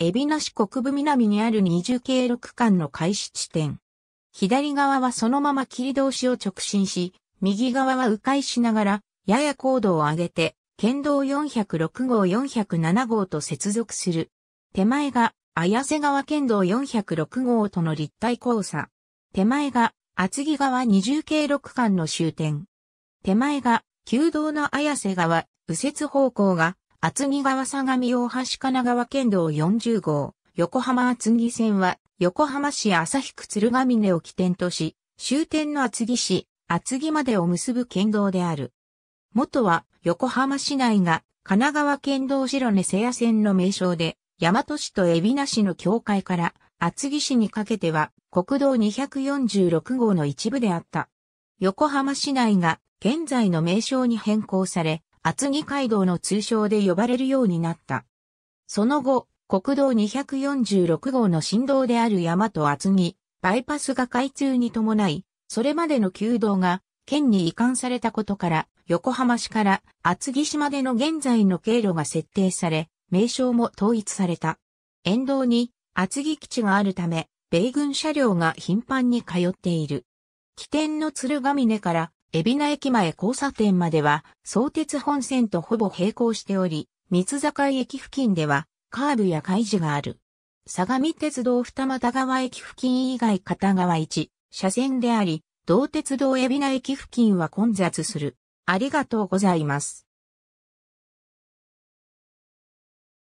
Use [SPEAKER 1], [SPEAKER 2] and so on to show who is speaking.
[SPEAKER 1] 海老
[SPEAKER 2] 名市国部南にある重経路区間の開始地点。左側はそのまま切り通しを直進し、右側は迂回しながら、やや高度を上げて、県道406号407号と接続する。手前が、綾瀬川県道406号との立体交差。手前が、厚木川重経路区間の終点。手前が、旧道の綾瀬川、右折方向が、厚木川相模大橋神奈川県道40号、横浜厚木線は、横浜市旭区鶴ヶ峰を起点とし、終点の厚木市、厚木までを結ぶ県道である。元は、横浜市内が、神奈川県道白根瀬谷線の名称で、大和市と海老名市の境界から、厚木市にかけては、国道246号の一部であった。横浜市内が、現在の名称に変更され、厚木街道の通称で呼ばれるようになった。その後、国道246号の振動である山と厚木、バイパスが開通に伴い、それまでの旧道が県に移管されたことから、横浜市から厚木市までの現在の経路が設定され、名称も統一された。沿道に厚木基地があるため、米軍車両が頻繁に通っている。起点の鶴ヶ峰から海老名駅前交差点までは、相鉄本線とほぼ並行しており、三坂駅付近では、カーブや開示がある。相模鉄道二俣川駅付近以外片側1車線であり、同鉄道海老名駅付近は混雑する。ありがとうございます。